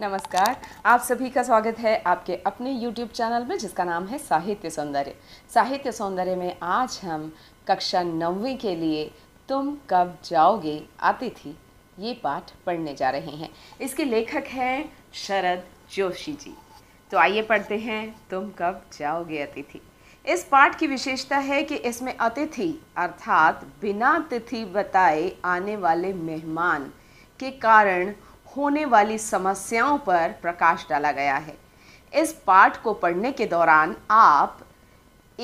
नमस्कार आप सभी का स्वागत है आपके अपने YouTube चैनल में जिसका नाम है साहित्य सौंदर्य साहित्य सौंदर्य में आज हम कक्षा नौवीं के लिए तुम कब जाओगे आती थी ये पाठ पढ़ने जा रहे हैं इसके लेखक हैं शरद जोशी जी तो आइए पढ़ते हैं तुम कब जाओगे अतिथि इस पाठ की विशेषता है कि इसमें अतिथि अर्थात बिना तिथि बताए आने वाले मेहमान के कारण होने वाली समस्याओं पर प्रकाश डाला गया है इस पाठ को पढ़ने के दौरान आप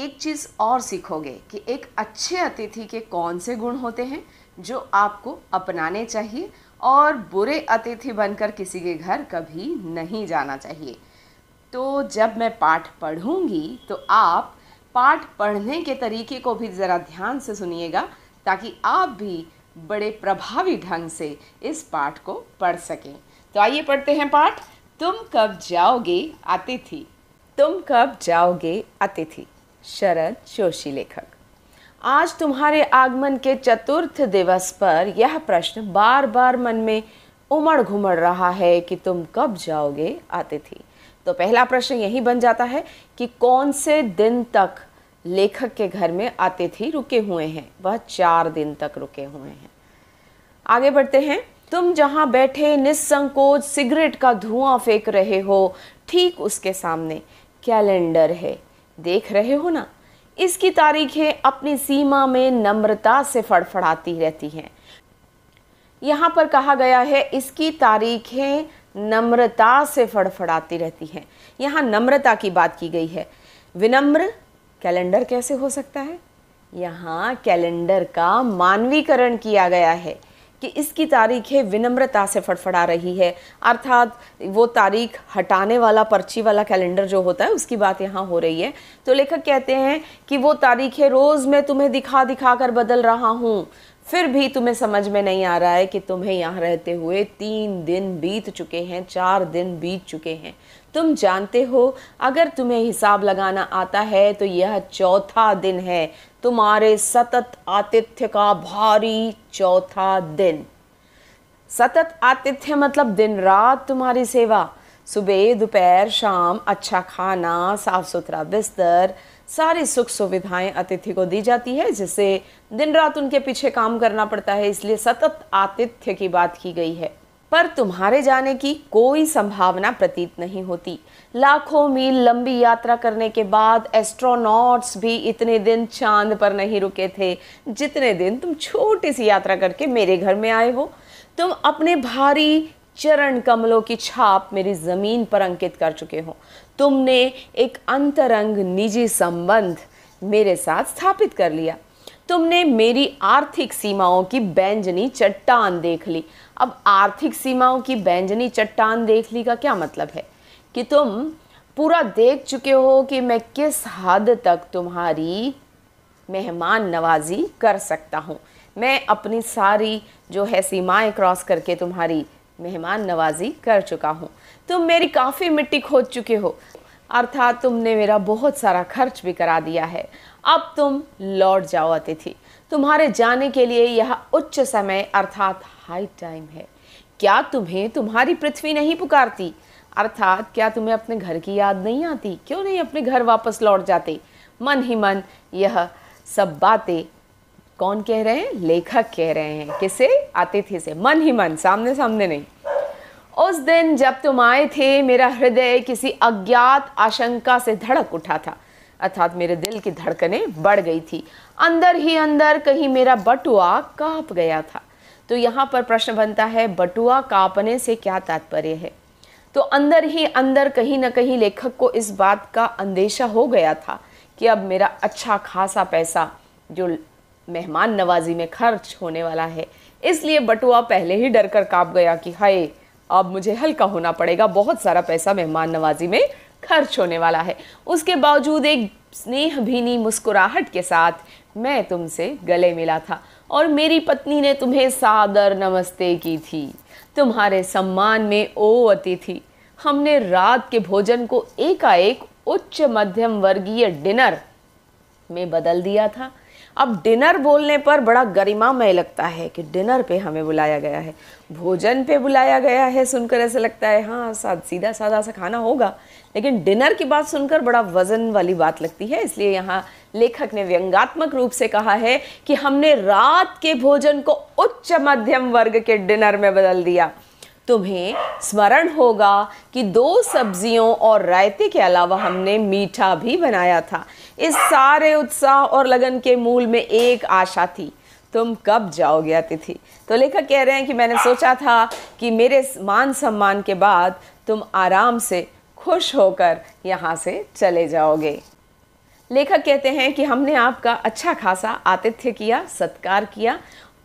एक चीज़ और सीखोगे कि एक अच्छे अतिथि के कौन से गुण होते हैं जो आपको अपनाने चाहिए और बुरे अतिथि बनकर किसी के घर कभी नहीं जाना चाहिए तो जब मैं पाठ पढ़ूंगी तो आप पाठ पढ़ने के तरीके को भी ज़रा ध्यान से सुनिएगा ताकि आप भी बड़े प्रभावी ढंग से इस पाठ को पढ़ सकें तो आइए पढ़ते हैं पाठ तुम कब जाओगे अतिथि तुम कब जाओगे अतिथि शरद जोशी लेखक आज तुम्हारे आगमन के चतुर्थ दिवस पर यह प्रश्न बार बार मन में उमड़ घुमड़ रहा है कि तुम कब जाओगे अतिथि तो पहला प्रश्न यही बन जाता है कि कौन से दिन तक लेखक के घर में आते थे रुके हुए हैं वह चार दिन तक रुके हुए हैं आगे बढ़ते हैं तुम जहां बैठे निसंकोच सिगरेट का धुआं फेंक रहे हो ठीक उसके सामने कैलेंडर है देख रहे हो ना इसकी तारीखें अपनी सीमा में नम्रता से फड़फड़ाती रहती हैं यहाँ पर कहा गया है इसकी तारीखें नम्रता से फड़फड़ाती रहती हैं यहाँ नम्रता की बात की गई है विनम्र कैलेंडर कैसे हो सकता है यहाँ कैलेंडर का मानवीकरण किया गया है कि इसकी तारीखें विनम्रता से फड़फड़ा रही है अर्थात वो तारीख हटाने वाला पर्ची वाला कैलेंडर जो होता है उसकी बात यहाँ हो रही है तो लेखक कहते हैं कि वो तारीखें रोज़ मैं तुम्हें दिखा दिखा कर बदल रहा हूँ फिर भी तुम्हें समझ में नहीं आ रहा है कि तुम्हें यहाँ रहते हुए तीन दिन बीत चुके हैं चार दिन बीत चुके हैं तुम जानते हो अगर तुम्हें हिसाब लगाना आता है तो यह चौथा दिन है तुम्हारे सतत आतिथ्य का भारी चौथा दिन सतत आतिथ्य मतलब दिन रात तुम्हारी सेवा सुबह दोपहर शाम अच्छा खाना साफ सुथरा बिस्तर सारी सुख सुविधाएं अतिथि को दी जाती है जिससे दिन रात उनके पीछे काम करना पड़ता है इसलिए सतत आतिथ्य की बात की गई है पर तुम्हारे जाने की कोई संभावना प्रतीत नहीं होती लाखों मील लंबी यात्रा करने के बाद एस्ट्रोनॉट्स भी इतने दिन चांद पर नहीं रुके थे जितने दिन तुम छोटी सी यात्रा करके मेरे घर में आए हो तुम अपने भारी चरण कमलों की छाप मेरी ज़मीन पर अंकित कर चुके हो तुमने एक अंतरंग निजी संबंध मेरे साथ स्थापित कर लिया तुमने मेरी आर्थिक सीमाओं की बैंजनी चट्टान देख ली अब आर्थिक सीमाओं की बैंजनी चट्टान देख ली का क्या मतलब है कि तुम पूरा देख चुके हो कि मैं किस हद तक तुम्हारी मेहमान नवाजी कर सकता हूँ मैं अपनी सारी जो है सीमाएं क्रॉस करके तुम्हारी मेहमान नवाजी कर चुका हूँ तुम मेरी काफ़ी मिट्टी खोद चुके हो अर्थात तुमने मेरा बहुत सारा खर्च भी करा दिया है अब तुम लौट जाओ अतिथि तुम्हारे जाने के लिए यह उच्च समय अर्थात हाई टाइम है क्या तुम्हें तुम्हारी पृथ्वी नहीं पुकारती अर्थात क्या तुम्हें अपने घर की याद नहीं आती क्यों नहीं अपने घर वापस लौट जाते मन ही मन यह सब बातें कौन कह रहे हैं लेखक कह रहे हैं किसे अतिथि से मन ही मन सामने सामने नहीं उस दिन जब तुम आए थे मेरा हृदय किसी अज्ञात आशंका से धड़क उठा था अर्थात मेरे दिल की धड़कनें बढ़ गई थी अंदर ही अंदर कहीं मेरा बटुआ काँप गया था तो यहाँ पर प्रश्न बनता है बटुआ काँपने से क्या तात्पर्य है तो अंदर ही अंदर कहीं ना कहीं लेखक को इस बात का अंदेशा हो गया था कि अब मेरा अच्छा खासा पैसा जो मेहमान नवाजी में खर्च होने वाला है इसलिए बटुआ पहले ही डर कर काँप गया कि हाय अब मुझे हल्का होना पड़ेगा बहुत सारा पैसा मेहमान नवाजी में खर्च होने वाला है उसके बावजूद एक स्नेह भीनी मुस्कुराहट के साथ मैं तुमसे गले मिला था और मेरी पत्नी ने तुम्हें सादर नमस्ते की थी तुम्हारे सम्मान में ओ अतिथि हमने रात के भोजन को एकाएक उच्च मध्यम वर्गीय डिनर में बदल दिया था अब डिनर बोलने पर बड़ा गरिमामय लगता है कि डिनर पे हमें बुलाया गया है भोजन पे बुलाया गया है सुनकर ऐसा लगता है हाँ साथ सीधा साधा सा खाना होगा लेकिन डिनर की बात सुनकर बड़ा वजन वाली बात लगती है इसलिए यहाँ लेखक ने व्यंगात्मक रूप से कहा है कि हमने रात के भोजन को उच्च मध्यम वर्ग के डिनर में बदल दिया तुम्हें स्मरण होगा कि दो सब्जियों और रायते के अलावा हमने मीठा भी बनाया था इस सारे उत्साह और लगन के मूल में एक आशा थी तुम कब जाओगे अतिथि तो लेखक कह रहे हैं कि मैंने सोचा था कि मेरे मान सम्मान के बाद तुम आराम से खुश होकर यहाँ से चले जाओगे लेखक कहते हैं कि हमने आपका अच्छा खासा आतिथ्य किया सत्कार किया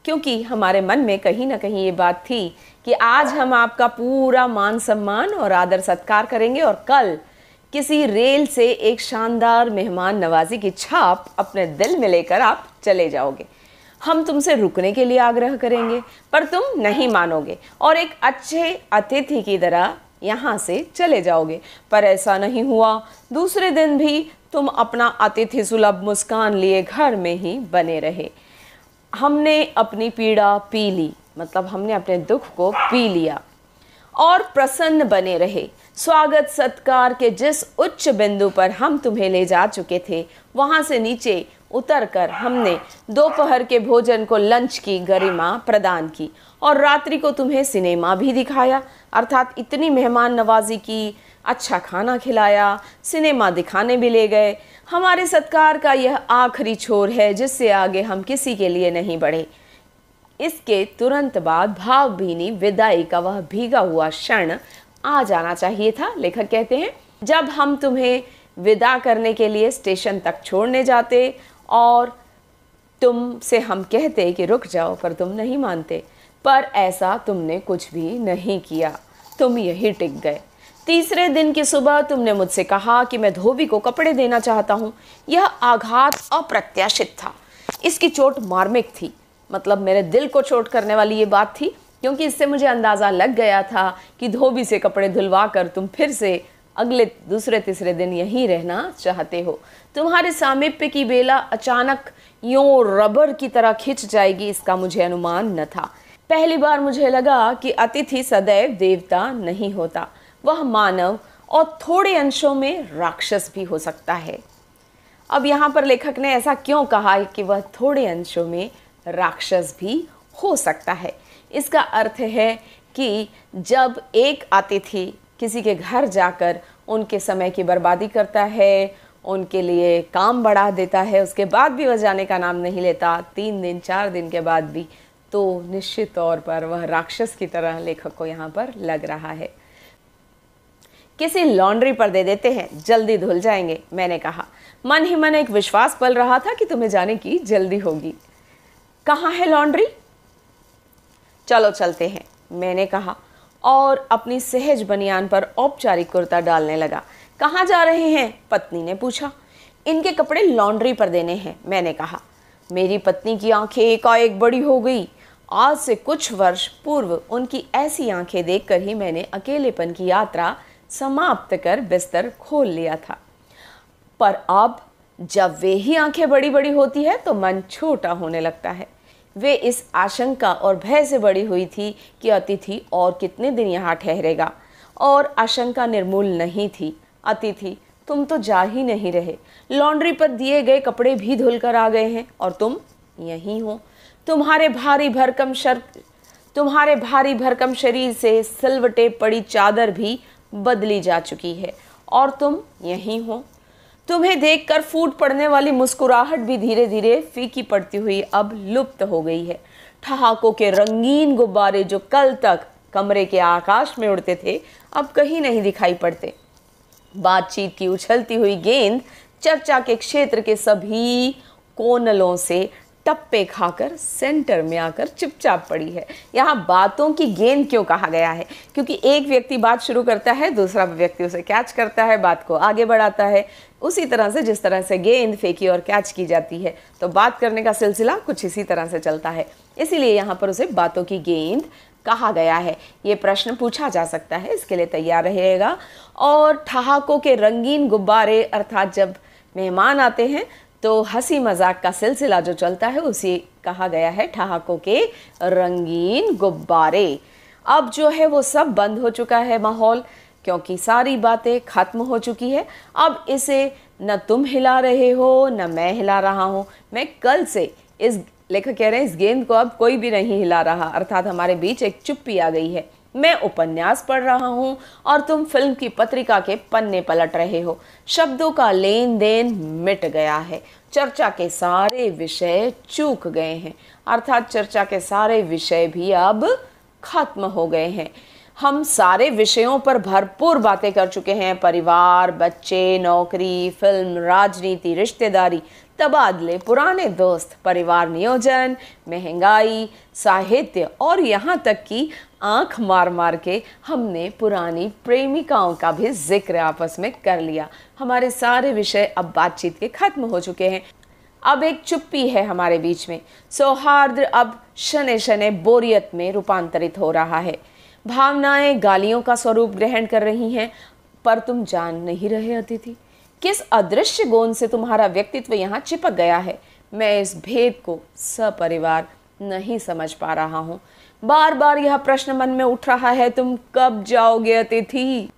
क्योंकि हमारे मन में कहीं ना कहीं ये बात थी कि आज हम आपका पूरा मान सम्मान और आदर सत्कार करेंगे और कल किसी रेल से एक शानदार मेहमान नवाजी की छाप अपने दिल में लेकर आप चले जाओगे हम तुमसे रुकने के लिए आग्रह करेंगे पर तुम नहीं मानोगे और एक अच्छे अतिथि की तरह यहाँ से चले जाओगे पर ऐसा नहीं हुआ दूसरे दिन भी तुम अपना अतिथि सुलभ मुस्कान लिए घर में ही बने रहे हमने अपनी पीड़ा पी ली मतलब हमने अपने दुख को पी लिया और प्रसन्न बने रहे स्वागत सत्कार के जिस उच्च बिंदु पर हम तुम्हें ले जा चुके थे वहाँ से नीचे उतर कर हमने दोपहर के भोजन को लंच की गरिमा प्रदान की और रात्रि को तुम्हें सिनेमा भी दिखाया अर्थात इतनी मेहमान नवाजी की अच्छा खाना खिलाया सिनेमा दिखाने भी ले गए हमारे सत्कार का यह आखिरी छोर है जिससे आगे हम किसी के लिए नहीं बढ़े इसके तुरंत बाद भावभीनी विदाई का वह भीगा हुआ क्षण आ जाना चाहिए था लेखक कहते हैं जब हम तुम्हें विदा करने के लिए स्टेशन तक छोड़ने जाते और तुम से हम कहते कि रुक जाओ पर तुम नहीं मानते पर ऐसा तुमने कुछ भी नहीं किया तुम यही टिक गए तीसरे दिन की सुबह तुमने मुझसे कहा कि मैं धोबी को कपड़े देना चाहता हूँ यह आघात अप्रत्याशित था इसकी चोट मार्मिक थी मतलब मेरे दिल को चोट करने वाली ये बात थी क्योंकि इससे मुझे अंदाज़ा लग गया था कि धोबी से कपड़े धुलवा कर तुम फिर से अगले दूसरे तीसरे दिन यहीं रहना चाहते हो तुम्हारे सामिप्य की बेला अचानक यूँ रबर की तरह खिंच जाएगी इसका मुझे अनुमान न था पहली बार मुझे लगा कि अतिथि सदैव देवता नहीं होता वह मानव और थोड़े अंशों में राक्षस भी हो सकता है अब यहाँ पर लेखक ने ऐसा क्यों कहा कि वह थोड़े अंशों में राक्षस भी हो सकता है इसका अर्थ है कि जब एक अतिथि किसी के घर जाकर उनके समय की बर्बादी करता है उनके लिए काम बढ़ा देता है उसके बाद भी वह जाने का नाम नहीं लेता तीन दिन चार दिन के बाद भी तो निश्चित तौर पर वह राक्षस की तरह लेखक को यहाँ पर लग रहा है किसी लॉन्ड्री पर दे देते हैं जल्दी धुल जाएंगे मैंने कहा मन ही मन एक विश्वास पल रहा था कि तुम्हें जाने की जल्दी होगी कहाँ है लॉन्ड्री चलो चलते हैं मैंने कहा और अपनी सहज बनियान पर औपचारिक कुर्ता डालने लगा कहाँ जा रहे हैं पत्नी ने पूछा इनके कपड़े लॉन्ड्री पर देने हैं मैंने कहा मेरी पत्नी की आंखें एकाएक बड़ी हो गई आज से कुछ वर्ष पूर्व उनकी ऐसी आंखें देखकर ही मैंने अकेलेपन की यात्रा समाप्त कर बिस्तर खोल लिया था पर अब जब वे ही आंखें बड़ी बड़ी होती है तो मन छोटा होने लगता है वे इस आशंका और भय से बड़ी हुई थी कि अतिथि और कितने दिन यहाँ ठहरेगा और आशंका निर्मूल नहीं थी अतिथि तुम तो जा ही नहीं रहे लॉन्ड्री पर दिए गए कपड़े भी धुलकर आ गए हैं और तुम यहीं हो तुम्हारे भारी भरकम शर तुम्हारे भारी भरकम शरीर से सिलवटे पड़ी चादर भी बदली जा चुकी है और तुम यही हो तुम्हें देखकर फूट पड़ने वाली मुस्कुराहट भी धीरे धीरे फीकी पड़ती हुई अब लुप्त हो गई है ठहाकों के रंगीन गुब्बारे जो कल तक कमरे के आकाश में उड़ते थे अब कहीं नहीं दिखाई पड़ते बातचीत की उछलती हुई गेंद चर्चा के क्षेत्र के सभी कोनलों से टप्पे खाकर सेंटर में आकर चुपचाप पड़ी है यहाँ बातों की गेंद क्यों कहा गया है क्योंकि एक व्यक्ति बात शुरू करता है दूसरा व्यक्ति उसे कैच करता है बात को आगे बढ़ाता है उसी तरह से जिस तरह से गेंद फेंकी और कैच की जाती है तो बात करने का सिलसिला कुछ इसी तरह से चलता है इसीलिए यहाँ पर उसे बातों की गेंद कहा गया है ये प्रश्न पूछा जा सकता है इसके लिए तैयार रहेगा और ठहाकों के रंगीन गुब्बारे अर्थात जब मेहमान आते हैं तो हंसी मजाक का सिलसिला जो चलता है उसे कहा गया है ठहाकों के रंगीन गुब्बारे अब जो है वो सब बंद हो चुका है माहौल क्योंकि सारी बातें खत्म हो चुकी है अब इसे न तुम हिला रहे हो न मैं हिला रहा हूँ मैं कल से इस लेखक कह रहे हैं इस गेंद को अब कोई भी नहीं हिला रहा अर्थात हमारे बीच एक चुप्पी आ गई है मैं उपन्यास पढ़ रहा हूँ और तुम फिल्म की पत्रिका के पन्ने पलट रहे हो शब्दों का लेन देन मिट गया है चर्चा के सारे विषय चूक गए हैं अर्थात चर्चा के सारे विषय भी अब खत्म हो गए हैं हम सारे विषयों पर भरपूर बातें कर चुके हैं परिवार बच्चे नौकरी फिल्म राजनीति रिश्तेदारी तबादले पुराने दोस्त परिवार नियोजन महंगाई साहित्य और यहाँ तक कि आंख मार मार के हमने पुरानी प्रेमिकाओं का भी जिक्र आपस में कर लिया हमारे सारे विषय अब बातचीत के खत्म हो चुके हैं अब एक चुप्पी है हमारे बीच में सौहार्द अब शने शने बोरियत में रूपांतरित हो रहा है भावनाएं गालियों का स्वरूप ग्रहण कर रही हैं पर तुम जान नहीं रहे अतिथि किस अदृश्य गोंद से तुम्हारा व्यक्तित्व यहाँ चिपक गया है मैं इस भेद को सपरिवार नहीं समझ पा रहा हूँ बार बार यह प्रश्न मन में उठ रहा है तुम कब जाओगे अतिथि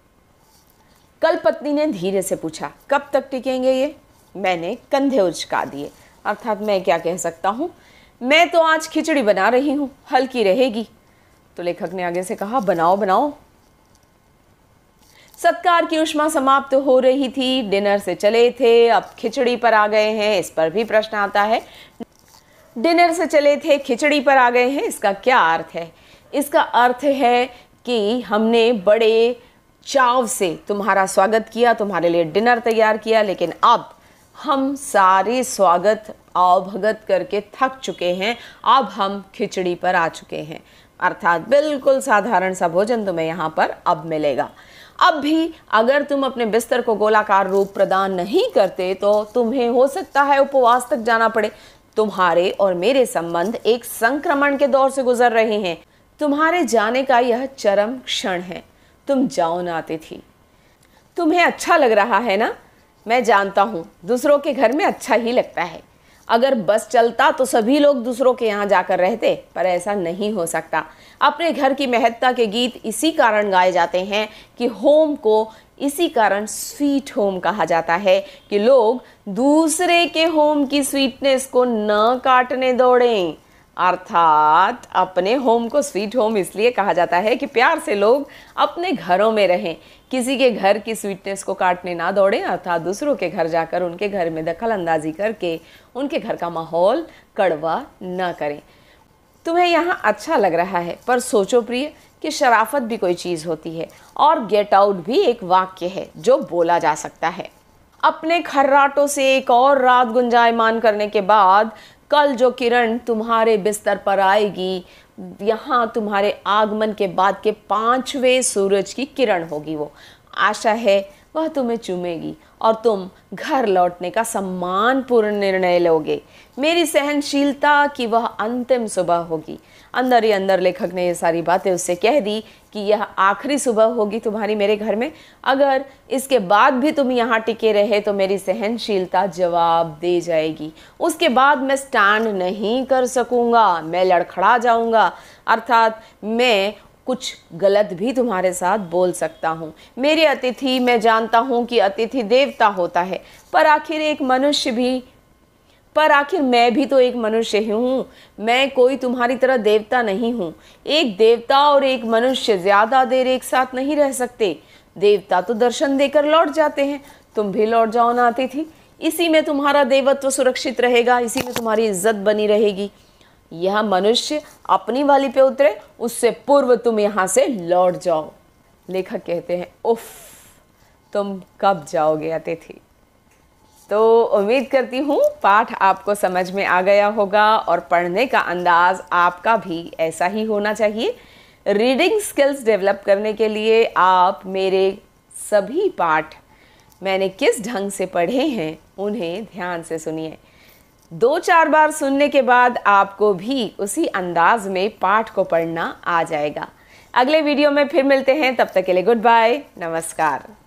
कल पत्नी ने धीरे से पूछा कब तक टिकेंगे ये मैंने कंधे उचका दिए अर्थात मैं क्या कह सकता हूँ मैं तो आज खिचड़ी बना रही हूँ हल्की रहेगी तो लेखक ने आगे से कहा बनाओ बनाओ सत्कार की उष्मा समाप्त हो रही थी डिनर से चले थे अब खिचड़ी पर आ गए हैं इस पर भी प्रश्न आता है डिनर से चले थे खिचड़ी पर आ गए हैं इसका क्या अर्थ है इसका अर्थ है कि हमने बड़े चाव से तुम्हारा स्वागत किया तुम्हारे लिए डिनर तैयार किया लेकिन अब हम सारे स्वागत अवभगत करके थक चुके हैं अब हम खिचड़ी पर आ चुके हैं अर्थात बिल्कुल साधारण सा भोजन तुम्हें यहाँ पर अब मिलेगा अब भी अगर तुम अपने बिस्तर को गोलाकार रूप प्रदान नहीं करते तो तुम्हें हो सकता है उपवास तक जाना पड़े तुम्हारे और मेरे संबंध एक संक्रमण के दौर से गुजर रहे हैं तुम्हारे जाने का यह चरम क्षण है तुम जाओ नाते थी तुम्हें अच्छा लग रहा है ना मैं जानता हूँ दूसरों के घर में अच्छा ही लगता है अगर बस चलता तो सभी लोग दूसरों के यहाँ जाकर रहते पर ऐसा नहीं हो सकता अपने घर की महत्ता के गीत इसी कारण गाए जाते हैं कि होम को इसी कारण स्वीट होम कहा जाता है कि लोग दूसरे के होम की स्वीटनेस को न काटने दौड़ें अर्थात अपने होम को स्वीट होम इसलिए कहा जाता है कि प्यार से लोग अपने घरों में रहें किसी के घर की स्वीटनेस को काटने ना दौड़ें अर्थात दूसरों के घर जाकर उनके घर में दखल अंदाजी करके उनके घर का माहौल कड़वा ना करें तुम्हें यहाँ अच्छा लग रहा है पर सोचो प्रिय कि शराफत भी कोई चीज़ होती है और गेट आउट भी एक वाक्य है जो बोला जा सकता है अपने खर्राटों से एक और रात गुंजायमान करने के बाद कल जो किरण तुम्हारे बिस्तर पर आएगी यहाँ तुम्हारे आगमन के बाद के पांचवें सूरज की किरण होगी वो आशा है वह तुम्हें चूमेगी और तुम घर लौटने का सम्मानपूर्ण निर्णय लोगे मेरी सहनशीलता की वह अंतिम सुबह होगी अंदर ही अंदर लेखक ने ये सारी बातें उससे कह दी कि यह आखिरी सुबह होगी तुम्हारी मेरे घर में अगर इसके बाद भी तुम यहाँ टिके रहे तो मेरी सहनशीलता जवाब दे जाएगी उसके बाद मैं स्टैंड नहीं कर सकूँगा मैं लड़खड़ा जाऊँगा अर्थात मैं कुछ गलत भी तुम्हारे साथ बोल सकता हूँ मेरी अतिथि मैं जानता हूँ कि अतिथि देवता होता है पर आखिर एक मनुष्य भी पर आखिर मैं भी तो एक मनुष्य ही हूँ मैं कोई तुम्हारी तरह देवता नहीं हूँ एक देवता और एक मनुष्य ज़्यादा देर एक साथ नहीं रह सकते देवता तो दर्शन देकर लौट जाते हैं तुम भी लौट जाओ ना थी इसी में तुम्हारा देवत्व सुरक्षित रहेगा इसी में तुम्हारी इज्जत बनी रहेगी यह मनुष्य अपनी वाली पे उतरे उससे पूर्व तुम यहाँ से लौट जाओ लेखक कहते हैं उफ तुम कब जाओगे अतिथि तो उम्मीद करती हूँ पाठ आपको समझ में आ गया होगा और पढ़ने का अंदाज आपका भी ऐसा ही होना चाहिए रीडिंग स्किल्स डेवलप करने के लिए आप मेरे सभी पाठ मैंने किस ढंग से पढ़े हैं उन्हें ध्यान से सुनिए दो चार बार सुनने के बाद आपको भी उसी अंदाज में पाठ को पढ़ना आ जाएगा अगले वीडियो में फिर मिलते हैं तब तक के लिए गुड बाय नमस्कार